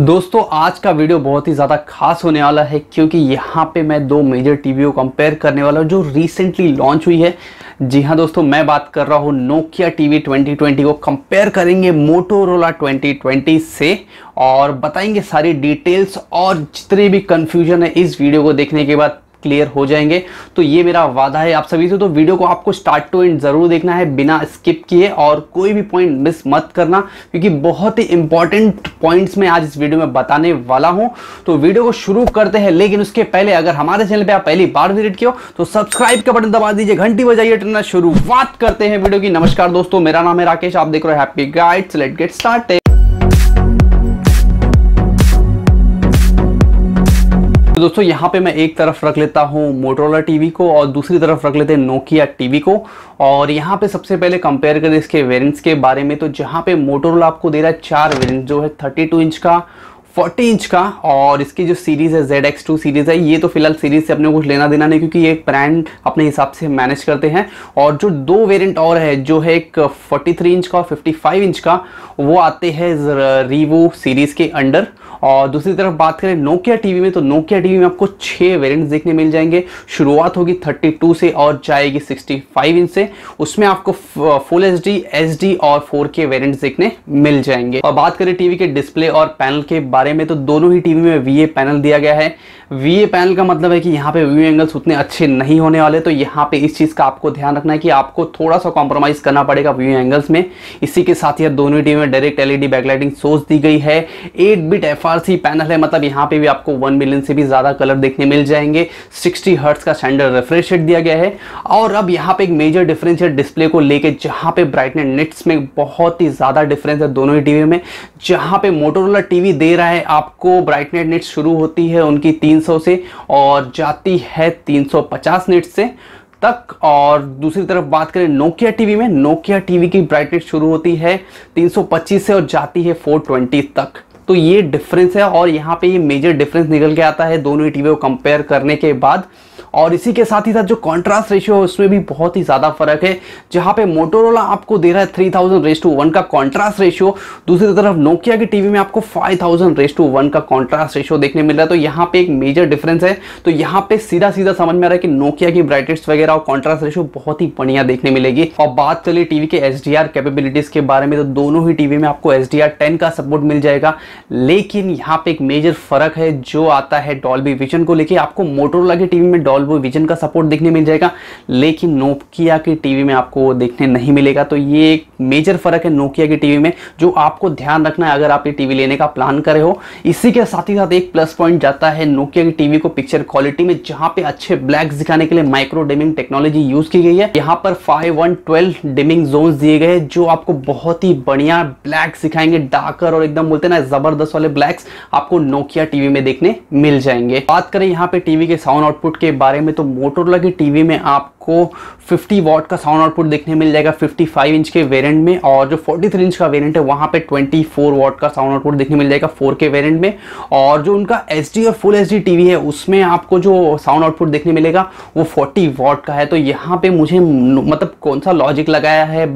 दोस्तों आज का वीडियो बहुत ही ज़्यादा खास होने वाला है क्योंकि यहाँ पे मैं दो मेजर टीवी को कंपेयर करने वाला हूँ जो रिसेंटली लॉन्च हुई है जी हाँ दोस्तों मैं बात कर रहा हूँ नोकिया टीवी 2020 को कंपेयर करेंगे मोटोरोला 2020 से और बताएंगे सारी डिटेल्स और जितने भी कन्फ्यूजन है इस वीडियो को देखने के बाद क्लियर हो जाएंगे तो ये मेरा वादा है आप सभी से तो वीडियो को आपको स्टार्ट टू एंड ज़रूर देखना है बिना स्किप किए और कोई भी पॉइंट मिस मत करना क्योंकि बहुत ही इंपॉर्टेंट पॉइंट्स मैं आज इस वीडियो में बताने वाला हूं तो वीडियो को शुरू करते हैं लेकिन उसके पहले अगर हमारे चैनल पर आप पहली बार विजिट किया तो सब्सक्राइब का बटन दबा दीजिए घंटी बजाइए टना शुरुआत करते हैं वीडियो की नमस्कार दोस्तों मेरा नाम है राकेश आप देख रहे हैं happy guides let get start दोस्तों यहाँ पे मैं एक तरफ रख लेता हूँ मोटरोला टीवी को और दूसरी तरफ रख लेते हैं नोकिया टीवी को और यहाँ पे सबसे पहले कंपेयर करें इसके वेरिएंट्स के बारे में तो जहाँ पे मोटरोला आपको दे रहा है चार वेरिएंट जो है 32 इंच का फोर्टी इंच का और इसकी जो सीरीज़ है जेड एक्स टू सीरीज़ है ये तो फिलहाल सीरीज़ से अपने कुछ लेना देना नहीं क्योंकि ये ब्रांड अपने हिसाब से मैनेज करते हैं और जो दो वेरिएंट और है जो है एक फोर्टी थ्री इंच का और फिफ्टी फाइव इंच का वो आते हैं रीवो सीरीज़ के अंडर और दूसरी तरफ बात करें नोकिया टीवी में तो नोकिया टीवी में आपको छः वेरिएंट्स देखने मिल जाएंगे शुरुआत होगी 32 से और जाएगी 65 इंच से उसमें आपको फुल एच एचडी और 4K वेरिएंट्स देखने मिल जाएंगे और बात करें टीवी के डिस्प्ले और पैनल के बारे बारे में तो दोनों ही टीवी में वी पैनल दिया गया है वी पैनल का मतलब है कि यहाँ पे व्यू एंगल्स उतने अच्छे नहीं होने वाले तो यहाँ पे इस चीज़ का आपको ध्यान रखना है कि आपको थोड़ा सा कॉम्प्रोमाइज़ करना पड़ेगा व्यू एंगल्स में इसी के साथ ही दोनों टीवी में डायरेक्ट एलईडी बैकलाइटिंग सोच दी गई है एट बिट एफ पैनल है मतलब यहाँ पे भी आपको वन मिलियन से भी ज़्यादा कलर देखने मिल जाएंगे सिक्सटी हर्ट्स का सेंडर रेफ्रेश दिया गया है और अब यहाँ पे एक मेजर डिफरेंस है डिस्प्ले को लेकर जहाँ पे ब्राइटनेट नेट्स में बहुत ही ज़्यादा डिफरेंस है दोनों ही टीवी में जहाँ पे मोटोरोला टीवी दे रहा है है आपको ब्राइटनेट निट्स शुरू होती है उनकी 300 से और जाती है 350 निट्स से तक और दूसरी तरफ बात करें नोकिया टीवी में नोकिया टीवी की ब्राइटनेट शुरू होती है 325 से और जाती है 420 तक तो ये डिफरेंस है और यहाँ पे ये मेजर डिफरेंस निकल के आता है दोनों ही टीवी को कंपेयर करने के बाद और इसी के साथ ही साथ जो कॉन्ट्रास्ट रेशियो है उसमें भी बहुत ही ज़्यादा फर्क है जहाँ पे मोटोरोला आपको दे रहा है three thousand is to one का कॉन्ट्रास्ट रेशियो दूसरी तरफ नोकिया के टीवी में आपको five thousand is to one का कॉन्ट्रास्ट रेशियो देखने मिल रहा है तो यहाँ पे एक मेजर डिफरेंस है तो यहाँ पे सीधा सीधा समझ में आ रहा है कि नोकिया की ब्राइटेस्ट वगैरह और कॉन्ट्रास्ट रेशियो बहुत ही बढ़िया देखने मिलेगी और बात चलिए टीवी के एच कैपेबिलिटीज के बारे में तो दोनों ही टीवी में आपको एच डी का सपोर्ट मिल जाएगा लेकिन यहाँ पे एक मेजर फर्क है जो आता है डॉल्बी विजन को लेके आपको मोटोरोला के टीवी में डॉल वो विजन का सपोर्ट देखने मिल जाएगा लेकिन नोकिया की टीवी में आपको वो देखने नहीं मिलेगा तो ये एक मेजर फर्क है नोकिया की टीवी में जो आपको ध्यान रखना है अगर आप ये टीवी लेने का प्लान करे हो इसी के साथ ही साथ एक प्लस पॉइंट जाता है नोकिया की टीवी को पिक्चर क्वालिटी में जहां पे अच्छे ब्लैक दिखाने के लिए माइक्रो डिमिंग टेक्नोलॉजी यूज की गई है यहाँ पर five one twelve dimming zone दिए गए जो आपको बहुत ही बढ़िया ब्लैक दिखाएंगे डार्कर और एकदम बोलते ना जबरदस्त वाले ब्लैक्स आपको नोकिया टीवी में देखने मिल जाएंगे बात करें यहाँ पे टीवी के साउंड आउटपुट के बारे बारे में तो मोटोरोला की टीवी में आप आपको 50 वॉट का साउंड आउटपुट देखने मिल जाएगा 55 इंच के वेरिएंट में और जो 43 इंच का वेरिएंट है वहाँ पे 24 वॉट का साउंड आउटपुट देखने मिल जाएगा 4K वेरिएंट में और जो उनका एच और फुल एच टीवी है उसमें आपको जो साउंड आउटपुट देखने मिलेगा वो 40 वॉट का है तो यहाँ पे मुझे मतलब कौन सा लॉजिक लगाया है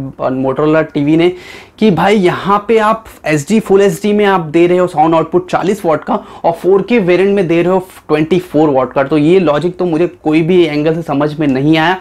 मोटरला टीवी ने कि भाई यहाँ पे आप एच फुल एच में आप दे रहे हो साउंड आउटपुट 40 वॉट का और 4K वेरिएंट में दे रहे हो 24 वॉट का तो ये लॉजिक तो मुझे कोई भी एंगल से समझ में नहीं आया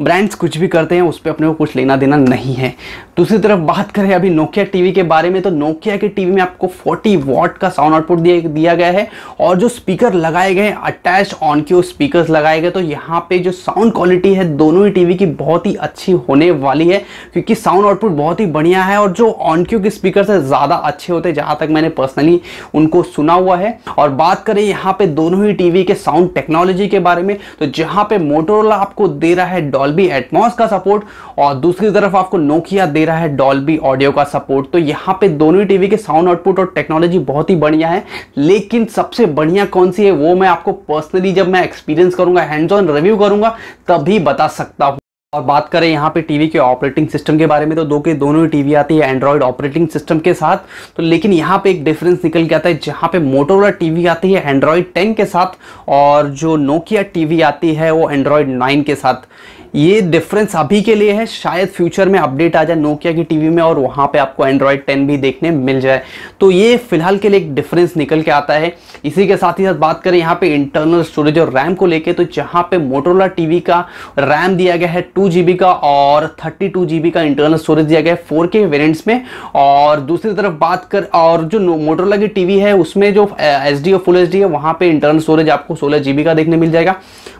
ब्रांड्स कुछ भी करते हैं उस पर अपने को कुछ लेना देना नहीं है दूसरी तरफ बात करें अभी नोकिया टीवी के बारे में तो नोकिया के टीवी में आपको 40 वॉट का साउंड आउटपुट दिया गया है और जो स्पीकर लगाए गए अटैच ऑन क्यू स्पीकर लगाए गए तो यहाँ पे जो साउंड क्वालिटी है दोनों ही टीवी की बहुत ही अच्छी होने वाली है क्योंकि साउंड आउटपुट बहुत ही बढ़िया है और जो ऑन क्यू के स्पीकर है ज़्यादा अच्छे होते हैं जहाँ तक मैंने पर्सनली उनको सुना हुआ है और बात करें यहाँ पे दोनों ही टीवी के साउंड टेक्नोलॉजी के बारे में तो जहाँ पे मोटोरोला आपको दे रहा है डॉल्बी एटमॉस का सपोर्ट और दूसरी तरफ आपको नोकिया दे रहा है डॉल्बी ऑडियो का सपोर्ट तो यहाँ पे दोनों ही टीवी के साउंड आउटपुट और टेक्नोलॉजी बहुत ही बढ़िया है लेकिन सबसे बढ़िया कौन सी है वो मैं आपको पर्सनली जब मैं एक्सपीरियंस करूंगा हैंड्स ऑन रिव्यू करूंगा तभी बता सकता हूँ और बात करें यहाँ पे टीवी के ऑपरेटिंग सिस्टम के बारे में तो दो के दोनों ही टीवी आती है एंड्रॉयड ऑपरेटिंग सिस्टम के साथ तो लेकिन यहाँ पे एक डिफरेंस निकल के आता है जहाँ पे मोटोरोला टीवी आती है एंड्रॉयड 10 के साथ और जो नोकिया टीवी आती है वो एंड्रॉयड 9 के साथ ये डिफरेंस अभी के लिए है शायद फ्यूचर में अपडेट आ जाए नोकिया की टीवी में और वहां पे आपको एंड्रॉयड 10 भी देखने मिल जाए तो ये फिलहाल के लिए एक डिफरेंस निकल के आता है इसी के साथ ही साथ बात करें यहाँ पे इंटरनल स्टोरेज और रैम को लेके तो जहाँ पे मोटोला टीवी का रैम दिया गया है टू का और थर्टी टू का इंटरनल स्टोरेज दिया गया है फोर के वेरियंट्स में और दूसरी तरफ बात कर और जो मोटोला की टीवी है उसमें जो एच डी और फुल एच डी है वहाँ पर इंटरनल स्टोरेज आपको सोलह का देखने मिल जाएगा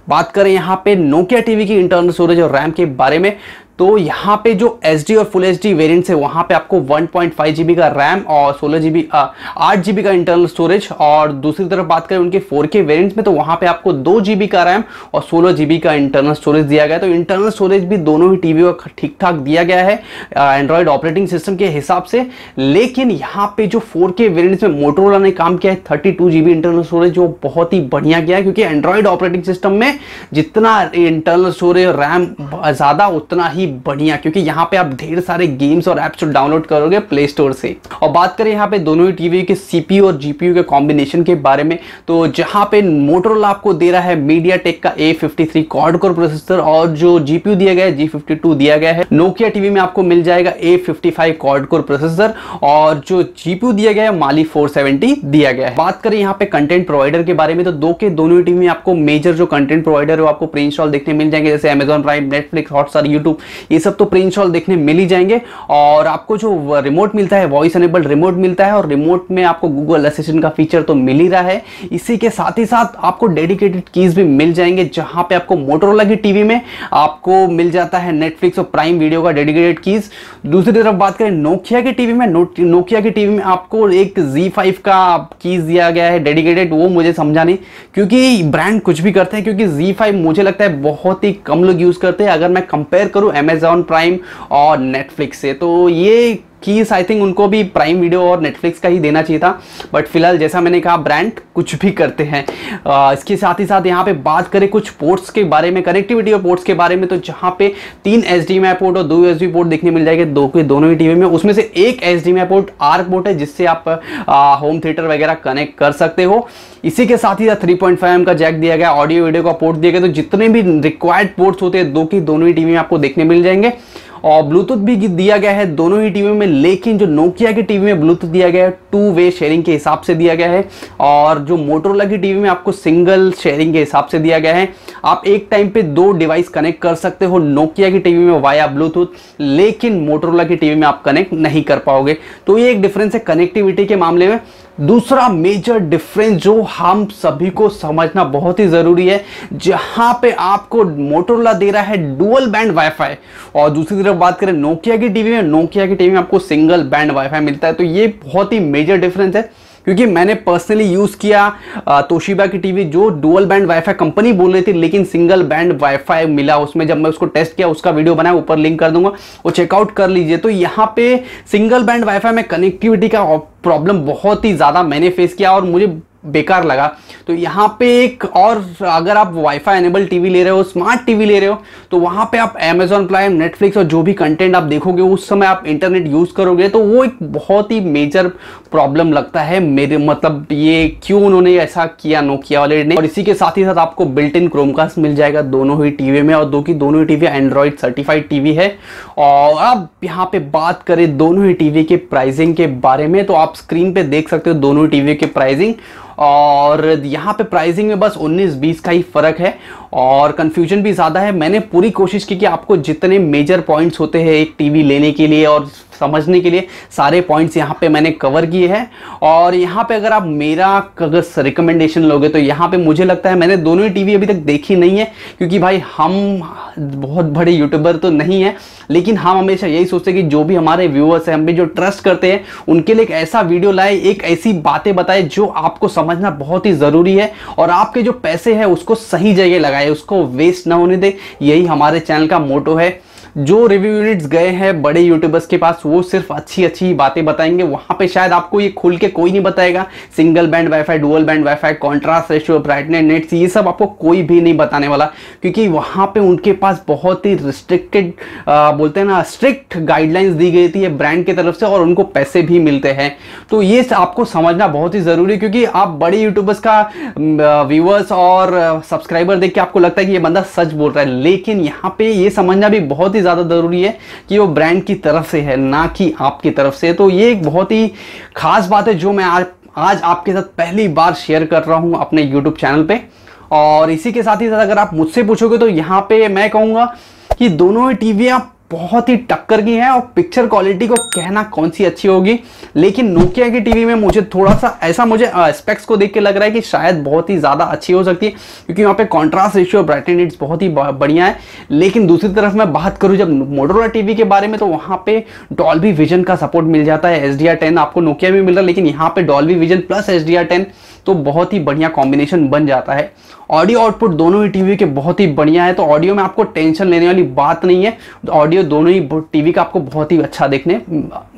बात करें यहाँ पे नोकिया टीवी की इंटरनल स्टोरेज और रैम के बारे में तो यहाँ पे जो एच और फुल एच डी वेरियंट्स है वहाँ पे आपको 1.5 पॉइंट का रैम और सोलह जी बी आठ जी का इंटरनल स्टोरेज और दूसरी तरफ बात करें उनके 4K वेरियंट्स में तो वहाँ पे आपको दो जी का रैम और सोलह जी का इंटरनल स्टोरेज दिया गया तो इंटरनल स्टोरेज भी दोनों ही टीवी को ठीक ठाक दिया गया है एंड्रॉयड ऑपरेटिंग सिस्टम के हिसाब से लेकिन यहाँ पे जो फोर के वेरियंट्स में मोटरोला ने काम किया है थर्टी टू इंटरनल स्टोरेज वो बहुत ही बढ़िया गया है क्योंकि एंड्रॉयड ऑपरेटिंग सिस्टम में जितना इंटरनल स्टोरेज रैम ज़्यादा उतना ही ही बढ़िया क्योंकि यहाँ पे आप ढेर सारे गेम्स और एप्स डाउनलोड करोगे प्ले स्टोर से और बात करें यहाँ पे दोनों ही टीवी के सीपी और जीपी के कॉम्बिनेशन के बारे में तो जहाँ पे मोटरोल आपको दे रहा है मीडिया टेक का A fifty quad core processor और जो जीपीयू दिया गया है जी दिया गया है नोकिया टीवी में आपको मिल जाएगा A fifty quad core processor और जो जीपीयू दिया गया है माली फोर दिया गया है बात करें यहाँ पे कंटेंट प्रोवाइडर के बारे में तो दो के दोनों टीवी में आपको मेजर जो कंटेंट प्रोवाइडर है वो आपको प्री इंस्टॉल देखने मिल जाएंगे जैसे Amazon Prime Netflix Hotstar YouTube ये सब तो प्री इंस्टॉल देखने मिल ही जाएंगे और आपको जो रिमोट मिलता है वॉइस अनेबल रिमोट मिलता है और रिमोट में आपको गूगल असिस्टेंट का फीचर तो मिल ही रहा है इसी के साथ ही साथ आपको डेडिकेटेड कीज भी मिल जाएंगे जहाँ पे आपको मोटरोला की टीवी में आपको मिल जाता है नेटफ्लिक्स और प्राइम वीडियो का डेडिकेटेड कीज दूसरी तरफ बात करें नोकिया की टीवी में नोकिया की टीवी में आपको एक जी का कीज दिया गया है डेडिकेटेड वो मुझे समझा नहीं क्योंकि ब्रांड कुछ भी करते हैं क्योंकि जी मुझे लगता है बहुत ही कम लोग यूज़ करते हैं अगर मैं कंपेयर करूँ अमेजॉन प्राइम और नेटफ्लिक्स से तो ये कीस आई थिंक उनको भी प्राइम वीडियो और नेटफ्लिक्स का ही देना चाहिए था बट फिलहाल जैसा मैंने कहा ब्रांड कुछ भी करते हैं इसके साथ ही साथ यहाँ पे बात करें कुछ पोर्ट्स के बारे में कनेक्टिविटी और पोर्ट्स के बारे में तो जहाँ पे तीन एच डी पोर्ट और दो एच पोर्ट देखने मिल जाएगा दो के दोनों ही टीवी में उसमें से एक H D port R port है जिससे आप होम थिएटर वगैरह कनेक्ट कर सकते हो इसी के साथ ही साथ थ्री पॉइंट फाइव एम का जैक दिया गया ऑडियो वीडियो का पोर्ट दिया गया तो जितने भी रिक्वायर्ड पोर्ट्स होते हैं दो की दोनों ही टीवी में आपको देखने मिल जाएंगे और ब्लूटूथ भी दिया गया है दोनों ही टीवी में लेकिन जो नोकिया की टीवी में ब्लूटूथ दिया गया है टू वे शेयरिंग के हिसाब से दिया गया है और जो मोटरोला की टीवी में आपको सिंगल शेयरिंग के हिसाब से दिया गया है आप एक टाइम पे दो डिवाइस कनेक्ट कर सकते हो नोकिया की टीवी में वाया ब्लूटूथ लेकिन मोटरोला की टीवी में आप कनेक्ट नहीं कर पाओगे तो ये एक डिफरेंस है कनेक्टिविटी के मामले में दूसरा मेजर डिफरेंस जो हम सभी को समझना बहुत ही ज़रूरी है जहां पे आपको मोटोरोला दे रहा है डुअल बैंड वाईफाई और दूसरी तरफ बात करें नोकिया की टीवी में नोकिया की टीवी में आपको सिंगल बैंड वाईफाई मिलता है तो ये बहुत ही मेजर डिफरेंस है क्योंकि मैंने पर्सनली यूज़ किया तोशिबा की टीवी जो डुअल बैंड वाईफाई कंपनी बोल रही थी लेकिन सिंगल बैंड वाईफाई मिला उसमें जब मैं उसको टेस्ट किया उसका वीडियो बनाया ऊपर लिंक कर दूंगा वो चेकआउट कर लीजिए तो यहाँ पे सिंगल बैंड वाईफाई में कनेक्टिविटी का प्रॉब्लम बहुत ही ज़्यादा मैंने फेस किया और मुझे बेकार लगा तो यहाँ पे एक और अगर आप वाईफाई एनेबल टीवी ले रहे हो स्मार्ट टीवी ले रहे हो तो वहाँ पे आप अमेजोन प्राइम नेटफ्लिक्स और जो भी कंटेंट आप देखोगे उस समय आप इंटरनेट यूज़ करोगे तो वो एक बहुत ही मेजर प्रॉब्लम लगता है मेरे मतलब ये क्यों उन्होंने ऐसा किया नोकिया वाले ने और इसी के साथ ही साथ आपको बिल्ट इन क्रोमकास्ट मिल जाएगा दोनों ही टीवी में और दो की दोनों ही टीवी एंड्रॉयड सर्टिफाइड टीवी है और अब यहाँ पे बात करें दोनों ही टीवी के प्राइसिंग के बारे में तो आप स्क्रीन पे देख सकते हो दोनों टीवी के प्राइसिंग और यहाँ पे प्राइसिंग में बस 19-20 का ही फर्क है और कन्फ्यूजन भी ज़्यादा है मैंने पूरी कोशिश की कि आपको जितने मेजर पॉइंट्स होते हैं एक टीवी लेने के लिए और समझने के लिए सारे पॉइंट्स यहाँ पे मैंने कवर किए हैं और यहाँ पे अगर आप मेरा रिकमेंडेशन लोगे तो यहाँ पे मुझे लगता है मैंने दोनों ही टीवी अभी तक देखी नहीं है क्योंकि भाई हम बहुत बड़े यूट्यूबर तो नहीं है लेकिन हम हमेशा यही सोचते हैं कि जो भी हमारे व्यूअर्स हैं हम भी जो ट्रस्ट करते हैं उनके लिए एक ऐसा वीडियो लाए एक ऐसी बातें बताए जो आपको समझना बहुत ही ज़रूरी है और आपके जो पैसे हैं उसको सही जगह लगाए लगाए उसको वेस्ट ना होने दे यही हमारे चैनल का मोटो है जो रिव्यू यूनिट्स गए हैं बड़े यूट्यूबर्स के पास वो सिर्फ अच्छी अच्छी बातें बताएंगे वहां पे शायद आपको ये खुल के कोई नहीं बताएगा single band WiFi dual band WiFi contrast ratio brightness nits ये सब आपको कोई भी नहीं बताने वाला क्योंकि वहां पे उनके पास बहुत ही रिस्ट्रिक्टेड बोलते हैं ना स्ट्रिक्ट गाइडलाइंस दी गई थी ब्रांड की तरफ से और उनको पैसे भी मिलते हैं तो ये आपको समझना बहुत ही ज़रूरी क्योंकि आप बड़े यूट्यूबर्स का व्यूअर्स और सब्सक्राइबर देख के आपको लगता है कि ये बंदा सच बोल रहा है लेकिन यहाँ पे ये समझना भी बहुत ही ज़्यादा ज़रूरी है कि वो ब्रांड की तरफ से है ना कि आपकी तरफ से तो ये एक बहुत ही ख़ास बात है जो मैं आज आज आपके साथ पहली बार शेयर कर रहा हूँ अपने यूट्यूब चैनल पर और इसी के साथ ही साथ अगर आप मुझसे पूछोगे तो यहाँ पर मैं कहूँगा कि दोनों ही टीवियाँ बहुत ही टक्कर की है और पिक्चर क्वालिटी को कहना कौन सी अच्छी होगी लेकिन नोकिया की टीवी में मुझे थोड़ा सा ऐसा मुझे स्पेक्स को देख के लग रहा है कि शायद बहुत ही ज़्यादा अच्छी हो सकती है क्योंकि वहां पे कॉन्ट्रास्ट रेशियो ब्राइटन इट्स बहुत ही बढ़िया है लेकिन दूसरी तरफ मैं बात करूँ जब मोटोरा टीवी के बारे में तो वहाँ पे डॉल्बी विजन का सपोर्ट मिल जाता है एस आपको नोकिया भी मिल रहा है लेकिन यहाँ पे डॉल्बी विजन प्लस एस तो बहुत ही बढ़िया कॉम्बिनेशन बन जाता है ऑडियो आउटपुट दोनों ही टीवी के बहुत ही बढ़िया है तो ऑडियो में आपको टेंशन लेने वाली बात नहीं है ऑडियो दोनों ही टीवी का आपको बहुत ही अच्छा देखने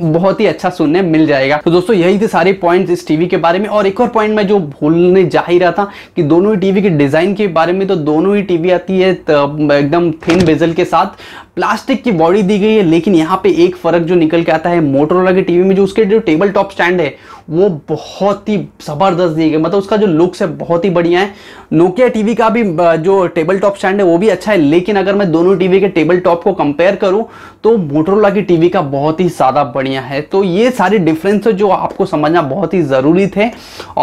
बहुत ही अच्छा सुनने मिल जाएगा तो दोस्तों यही थे सारे पॉइंट्स इस टीवी के बारे में और एक और पॉइंट मैं जो भूलने जा ही रहा था कि दोनों ही टीवी के डिज़ाइन के बारे में तो दोनों ही टीवी आती है एकदम थिन बेजल के साथ प्लास्टिक की बॉडी दी गई है लेकिन यहाँ पे एक फर्क जो निकल के आता है मोटरोला की टीवी में जो उसके जो टेबल टॉप स्टैंड है वो बहुत ही ज़बरदस्त दिए गए मतलब उसका जो लुक्स है बहुत ही बढ़िया है नोकिया टीवी का भी जो टेबल टॉप स्टैंड है वो भी अच्छा है लेकिन अगर मैं दोनों टीवी के टेबल टॉप को कंपेयर करूँ तो मोटरोला की टीवी का बहुत ही ज़्यादा बढ़िया है तो ये सारे डिफरेंस जो आपको समझना बहुत ही ज़रूरी थे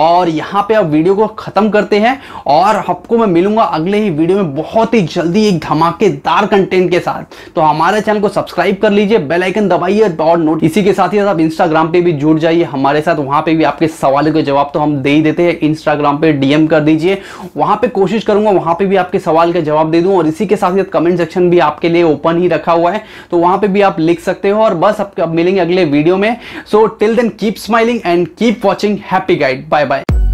और यहाँ पे आप वीडियो को ख़त्म करते हैं और आपको मैं मिलूंगा अगले ही वीडियो में बहुत ही जल्दी एक धमाकेदार कंटेंट के साथ तो हमारे चैनल को सब्सक्राइब कर लीजिए बेलाइकन दबाइए और नोट इसी के साथ ही आप इंस्टाग्राम पे भी जुड़ जाइए हमारे साथ वहां पे भी आपके सवालों के जवाब तो हम दे ही देते हैं इंस्टाग्राम पे डीएम कर दीजिए वहां पे कोशिश करूंगा वहां पे भी आपके सवाल का जवाब दे दूं और इसी के साथ ही कमेंट सेक्शन भी आपके लिए ओपन ही रखा हुआ है तो वहां पर भी आप लिख सकते हो और बस अब मिलेंगे अगले वीडियो में so till then keep smiling and keep watching happy guide bye bye